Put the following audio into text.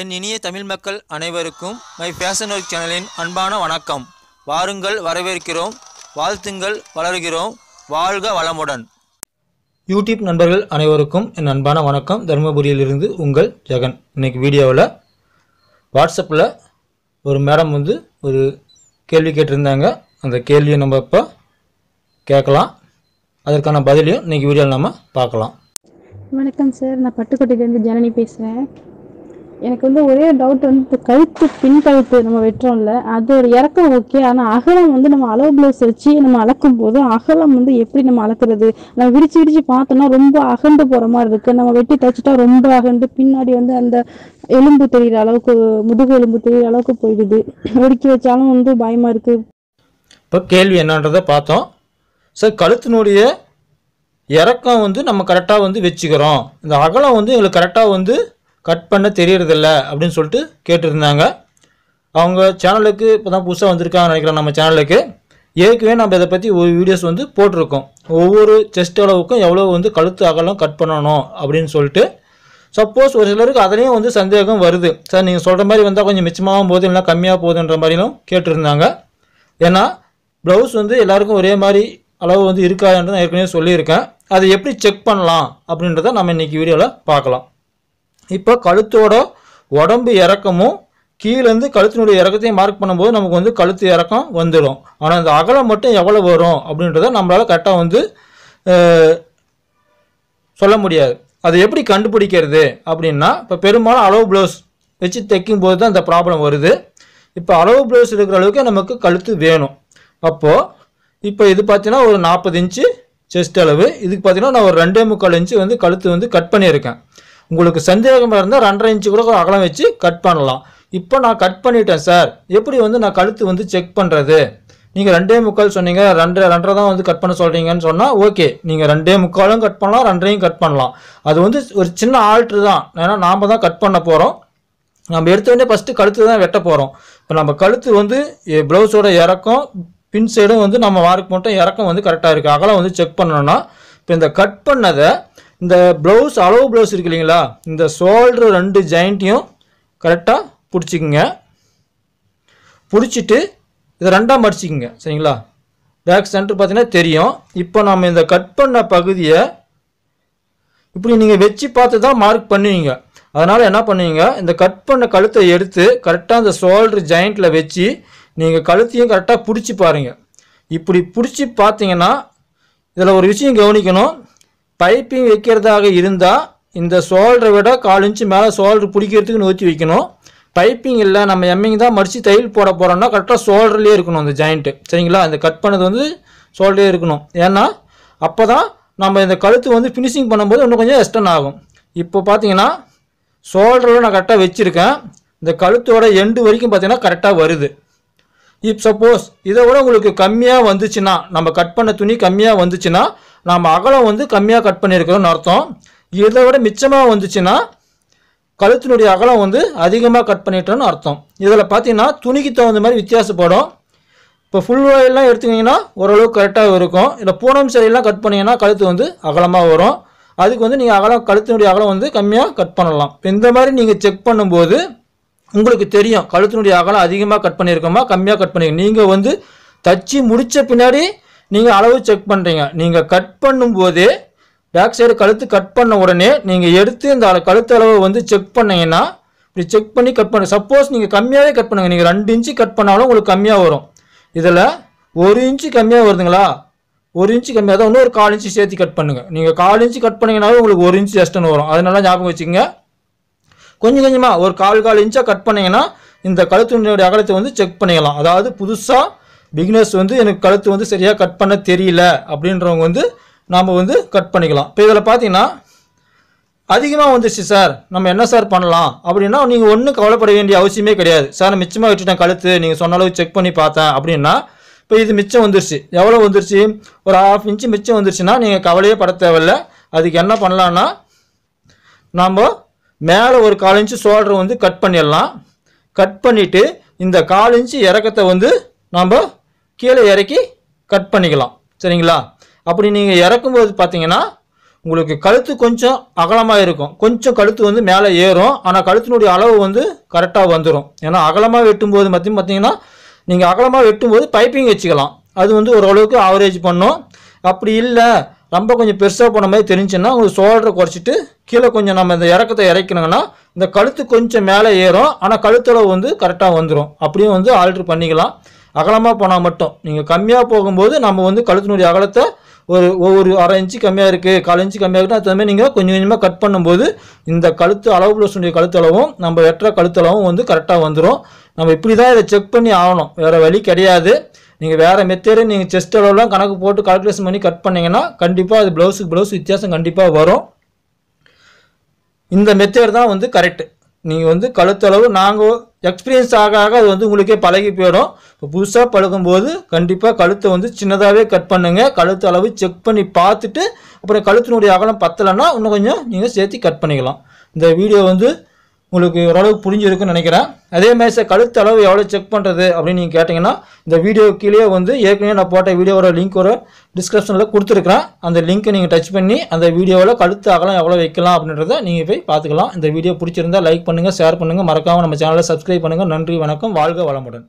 என் இனிய தமிழ் மக்கள் அனைவருக்கும் மை ஃபேஷன் ஒர்க் சேனலின் அன்பான வணக்கம் வாருங்கள் வரவேற்கிறோம் வாழ்த்துங்கள் வளர்கிறோம் வாழ்க வளமுடன் யூடியூப் நண்பர்கள் அனைவருக்கும் என் அன்பான வணக்கம் தருமபுரியிலிருந்து உங்கள் ஜெகன் இன்றைக்கி வீடியோவில் வாட்ஸ்அப்பில் ஒரு மேடம் வந்து ஒரு கேள்வி கேட்டிருந்தாங்க அந்த கேள்வியை நம்ம இப்போ கேட்கலாம் அதற்கான பதிலையும் இன்றைக்கி வீடியோவில் நம்ம பார்க்கலாம் வணக்கம் சார் நான் பட்டுக்கோட்டையிலேருந்து ஜனனி பேசுகிறேன் எனக்கு வந்து ஒரே டவுட் வந்து கழுத்து பின் கழுத்து நம்ம வெட்டுறோம்ல அது ஒரு இறக்கம் ஓகே ஆனால் அகலம் வந்து நம்ம அளவு பிளவுஸ் வச்சு நம்ம அளக்கும் போது அகலம் வந்து எப்படி நம்ம அளக்குறது நம்ம விரிச்சு விரிச்சு பார்த்தோம்னா ரொம்ப அகண்டு போகிற மாதிரி இருக்குது நம்ம வெட்டி தைச்சிட்டா ரொம்ப அகண்டு பின்னாடி வந்து அந்த எலும்பு தெரிகிற அளவுக்கு முதுகு எலும்பு தெரிகிற அளவுக்கு போயிடுது ஒடுக்கி வச்சாலும் வந்து பயமாக இருக்குது இப்போ கேள்வி என்னன்றதை பார்த்தோம் சார் கழுத்தினுடைய இறக்கம் வந்து நம்ம கரெக்டாக வந்து வச்சுக்கிறோம் இந்த அகலம் வந்து எங்களுக்கு கரெக்டாக வந்து கட் பண்ண தெரியறதில்ல அப்படின்னு சொல்லிட்டு கேட்டிருந்தாங்க அவங்க சேனலுக்கு இப்போ தான் புதுசாக வந்திருக்காங்கன்னு நினைக்கிறேன் நம்ம சேனலுக்கு ஏற்கனவே நம்ம இதை பற்றி ஒரு வீடியோஸ் வந்து போட்டிருக்கோம் ஒவ்வொரு செஸ்ட் அளவுக்கும் எவ்வளோ வந்து கழுத்து அகலம் கட் பண்ணணும் அப்படின்னு சொல்லிட்டு சப்போஸ் ஒரு சிலருக்கு அதுலேயும் வந்து சந்தேகம் வருது சார் நீங்கள் சொல்கிற மாதிரி வந்தால் கொஞ்சம் மிச்சமாகவும் போது இல்லை கம்மியாக போகுதுன்ற மாதிரிலும் கேட்டிருந்தாங்க ஏன்னா ப்ளவுஸ் வந்து எல்லாருக்கும் ஒரே மாதிரி அளவு வந்து இருக்காதுன்றது நான் ஏற்கனவே சொல்லியிருக்கேன் அதை எப்படி செக் பண்ணலாம் அப்படின்றத நம்ம இன்றைக்கி வீடியோவில் பார்க்கலாம் இப்போ கழுத்தோட உடம்பு இறக்கமும் கீழேருந்து கழுத்தினுடைய இறக்கத்தையும் மார்க் பண்ணும்போது நமக்கு வந்து கழுத்து இறக்கம் வந்துடும் ஆனால் அந்த அகலம் மட்டும் எவ்வளோ வரும் அப்படின்றத நம்மளால் கரெக்டாக வந்து சொல்ல முடியாது அது எப்படி கண்டுபிடிக்கிறது அப்படின்னா இப்போ பெரும்பாலும் அளவு ப்ளவுஸ் வச்சு தைக்கும் போது தான் இந்த ப்ராப்ளம் வருது இப்போ அளவு ப்ளவுஸ் இருக்கிற அளவுக்கு நமக்கு கழுத்து வேணும் அப்போது இப்போ இது பார்த்தீங்கன்னா ஒரு நாற்பது இன்ச்சு செஸ்ட் அளவு இதுக்கு பார்த்தீங்கன்னா நான் ஒரு ரெண்டே முக்கால் இன்ச்சு வந்து கழுத்து வந்து கட் பண்ணியிருக்கேன் உங்களுக்கு சந்தேகமாக இருந்தால் ரெண்டரை இன்ச்சு கூட அகலம் வச்சு கட் பண்ணலாம் இப்போ நான் கட் பண்ணிட்டேன் சார் எப்படி வந்து நான் கழுத்து வந்து செக் பண்ணுறது நீங்கள் ரெண்டே முக்கால் சொன்னீங்க ரெண்டரை ரெண்டரை தான் வந்து கட் பண்ண சொல்கிறீங்கன்னு சொன்னால் ஓகே நீங்கள் ரெண்டே முக்காலும் கட் பண்ணலாம் ரெண்டரையும் கட் பண்ணலாம் அது வந்து ஒரு சின்ன ஆல்ட்ரு தான் ஏன்னா நாம் தான் கட் பண்ண போகிறோம் நம்ம எடுத்த உடனே ஃபஸ்ட்டு கழுத்து தான் வெட்ட போகிறோம் இப்போ நம்ம கழுத்து வந்து ப்ளவுஸோட இறக்கம் பின் சைடும் வந்து நம்ம மார்க் மட்டும் இறக்கம் வந்து கரெக்டாக இருக்குது அகலம் வந்து செக் பண்ணணும்னா இப்போ இந்த கட் பண்ணதை இந்த ப்ளவுஸ் அளவு ப்ளவுஸ் இருக்கு இல்லைங்களா இந்த சோல்ட்ரு ரெண்டு ஜாயிண்ட்டையும் கரெக்டாக பிடிச்சிக்குங்க பிடிச்சிட்டு இதை ரெண்டாக மடிச்சிக்கோங்க சரிங்களா பேக் சென்டர் பார்த்தீங்கன்னா தெரியும் இப்போ நம்ம இந்த கட் பண்ண பகுதியை இப்படி நீங்கள் வச்சு பார்த்து தான் மார்க் பண்ணுவீங்க அதனால் என்ன பண்ணுவீங்க இந்த கட் பண்ண கழுத்தை எடுத்து கரெக்டாக அந்த சோல்ட்ரு ஜாயிண்டில் வச்சு நீங்கள் கழுத்தையும் கரெக்டாக பிடிச்சி பாருங்கள் இப்படி பிடிச்சி பார்த்தீங்கன்னா இதில் ஒரு விஷயம் கவனிக்கணும் பைப்பிங் வைக்கிறதாக இருந்தால் இந்த சோல்டரை விட கால் இன்ச்சு மேலே சோல்டர் பிடிக்கிறதுக்கு நோத்தி வைக்கணும் பைப்பிங் இல்லை நம்ம எம்மிங் தான் மடித்து தையல் போட போகிறோம்னா கரெக்டாக சோல்டர்லேயே இருக்கணும் அந்த ஜாயிண்ட்டு சரிங்களா அந்த கட் பண்ணது வந்து சோல்டரே இருக்கணும் ஏன்னா அப்போ தான் நம்ம இந்த கழுத்து வந்து ஃபினிஷிங் பண்ணும்போது இன்னும் கொஞ்சம் எஸ்டன் ஆகும் இப்போ பார்த்தீங்கன்னா சோல்டரில் நான் கரெக்டாக வச்சுருக்கேன் இந்த கழுத்தோட எண்டு வரைக்கும் பார்த்தீங்கன்னா கரெக்டாக வருது இப் சப்போஸ் இதை விட உங்களுக்கு கம்மியாக வந்துச்சுன்னா நம்ம கட் பண்ண துணி கம்மியாக வந்துச்சுன்னா நம்ம அகலம் வந்து கம்மியாக கட் பண்ணியிருக்கிறோம்னு அர்த்தம் இதை விட மிச்சமாக வந்துச்சுன்னா கழுத்தினுடைய அகலம் வந்து அதிகமாக கட் பண்ணிட்டோன்னு அர்த்தம் இதில் பார்த்தீங்கன்னா துணிக்கு தகுந்த மாதிரி வித்தியாசப்படும் இப்போ ஃபுல் வாயிலாம் எடுத்துக்கிங்கன்னா ஓரளவுக்கு கரெக்டாக இருக்கும் இல்லை பூனம் சரியெல்லாம் கட் பண்ணிங்கன்னா கழுத்து வந்து அகலமாக வரும் அதுக்கு வந்து நீங்கள் அகலம் கழுத்தினுடைய அகலம் வந்து கம்மியாக கட் பண்ணலாம் இப்போ இந்த மாதிரி நீங்கள் செக் பண்ணும்போது உங்களுக்கு தெரியும் கழுத்தினுடைய அகலம் அதிகமாக கட் பண்ணியிருக்கோமா கம்மியாக கட் பண்ணி நீங்கள் வந்து தச்சு முடித்த பின்னாடி நீங்கள் அளவு செக் பண்ணுறீங்க நீங்கள் கட் பண்ணும்போதே பேக் சைடு கழுத்து கட் பண்ண உடனே நீங்கள் எடுத்து இந்த கழுத்து அளவு வந்து செக் பண்ணிங்கன்னா இப்படி செக் பண்ணி கட் பண்ணு சப்போஸ் நீங்கள் கம்மியாகவே கட் பண்ணுங்கள் நீங்கள் ரெண்டு இன்ச்சு கட் பண்ணாலும் உங்களுக்கு கம்மியாக வரும் இதில் ஒரு இன்ச்சு கம்மியாக வருதுங்களா ஒரு இன்ச்சு கம்மியாக தான் இன்னொரு கால் இன்ச்சு சேர்த்து கட் பண்ணுங்கள் நீங்கள் கால் இன்ச்சு கட் பண்ணிங்கனாலும் உங்களுக்கு ஒரு இன்ச்சு எக்ஸ்டன் வரும் அதனால ஞாபகம் வச்சுக்கோங்க கொஞ்சம் கொஞ்சமாக ஒரு கால் கால் இன்ச்சாக கட் பண்ணிங்கன்னா இந்த கழுத்துடைய அகலத்தை வந்து செக் பண்ணிக்கலாம் அதாவது புதுசாக பிகினர்ஸ் வந்து எனக்கு கழுத்து வந்து சரியாக கட் பண்ண தெரியல அப்படின்றவங்க வந்து நாம் வந்து கட் பண்ணிக்கலாம் இப்போ இதில் பார்த்தீங்கன்னா அதிகமாக வந்துச்சு சார் நம்ம என்ன சார் பண்ணலாம் அப்படின்னா நீங்கள் ஒன்றும் கவலைப்பட வேண்டிய அவசியமே கிடையாது சார் நான் மிச்சமாக விட்டுட்டேன் கழுத்து நீங்கள் சொன்ன அளவுக்கு செக் பண்ணி பார்த்தேன் அப்படின்னா இப்போ இது மிச்சம் வந்துருச்சு எவ்வளோ வந்துருச்சு ஒரு ஹாஃப் இன்ச்சு மிச்சம் வந்துருச்சுன்னா நீங்கள் கவலையே பட தேவையில்ல அதுக்கு என்ன பண்ணலான்னா நம்ம மேலே ஒரு கால் இன்ச்சு ஷோல்டர் வந்து கட் பண்ணிடலாம் கட் பண்ணிவிட்டு இந்த கால் இன்ச்சு இறக்கத்தை வந்து நாம் கீழே இறக்கி கட் பண்ணிக்கலாம் சரிங்களா அப்படி நீங்கள் இறக்கும்போது பார்த்தீங்கன்னா உங்களுக்கு கழுத்து கொஞ்சம் அகலமாக இருக்கும் கொஞ்சம் கழுத்து வந்து மேலே ஏறும் ஆனால் கழுத்தினுடைய அளவு வந்து கரெக்டாக வந்துடும் ஏன்னா அகலமாக வெட்டும்போது மத்தியும் பார்த்தீங்கன்னா நீங்கள் அகலமாக வெட்டும்போது பைப்பிங் வச்சுக்கலாம் அது வந்து ஓரளவுக்கு ஆவரேஜ் பண்ணும் அப்படி இல்லை ரொம்ப கொஞ்சம் பெருசாக போன மாதிரி தெரிஞ்சுன்னா உங்களுக்கு ஷோல்டரை குறைச்சிட்டு கீழே கொஞ்சம் நம்ம இந்த இறக்கத்தை இறக்கணுங்கன்னா இந்த கழுத்து கொஞ்சம் மேலே ஏறும் ஆனால் கழுத்தளவு வந்து கரெக்டாக வந்துடும் அப்படியும் வந்து ஆல்ட்ரு பண்ணிக்கலாம் அகலமாக போனால் மட்டும் நீங்கள் கம்மியாக போகும்போது நம்ம வந்து கழுத்தினுடைய அகலத்தை ஒரு ஒவ்வொரு அரை இன்ச்சு கம்மியாக இருக்குது கால் இன்ச்சு கம்மியாக இருக்குது அது மாதிரி நீங்கள் கொஞ்சம் கொஞ்சமாக கட் பண்ணும்போது இந்த கழுத்து அளவு ப்ளவுஸுடைய கழுத்தளவும் நம்ம எட்டுற கழுத்தளவும் வந்து கரெக்டாக வந்துடும் நம்ம இப்படி தான் இதை செக் பண்ணி ஆகணும் வேறு வழி கிடையாது நீங்கள் வேறு மெத்தேடு நீங்கள் செஸ்ட் அளவுலாம் கணக்கு போட்டு கால்குலேஷன் பண்ணி கட் பண்ணிங்கன்னா கண்டிப்பாக அது ப்ளவுஸுக்கு ப்ளவுஸ் வித்தியாசம் கண்டிப்பாக வரும் இந்த மெத்தேடு தான் வந்து கரெக்டு நீங்கள் வந்து கழுத்தளவு நாங்கள் எக்ஸ்பீரியன்ஸ் ஆக ஆக அது வந்து உங்களுக்கே பழகி போயிடும் இப்போ புதுசாக பழகும்போது கண்டிப்பாக கழுத்தை வந்து சின்னதாகவே கட் பண்ணுங்கள் கழுத்து அளவு செக் பண்ணி பார்த்துட்டு அப்புறம் கழுத்தினுடைய அகலம் பத்தலைன்னா இன்னும் கொஞ்சம் நீங்கள் சேர்த்து கட் பண்ணிக்கலாம் இந்த வீடியோ வந்து உங்களுக்கு ஓரளவுக்கு புரிஞ்சிருக்குன்னு நினைக்கிறேன் அதே மாதிரி சார் கழுத்து அளவு எவ்வளோ செக் பண்ணுறது அப்படின்னு நீங்கள் கேட்டிங்கன்னா இந்த வீடியோ கீழே வந்து ஏற்கனவே நான் போட்ட வீடியோவோட லிங்க் ஒரு டிஸ்கிரிப்ஷனில் கொடுத்துருக்குறேன் அந்த லிங்க்கை நீங்கள் டச் பண்ணி அந்த வீடியோவில் கழுத்து அகலம் எவ்வளோ வைக்கலாம் அப்படின்றத நீங்கள் போய் பார்த்துக்கலாம் இந்த வீடியோ பிடிச்சிருந்தால் லைக் பண்ணுங்கள் ஷேர் பண்ணுங்கள் மறக்காமல் நம்ம சேனலை சப்ஸ்கிரைப் பண்ணுங்கள் நன்றி வணக்கம் வாழ்க வளமுடன்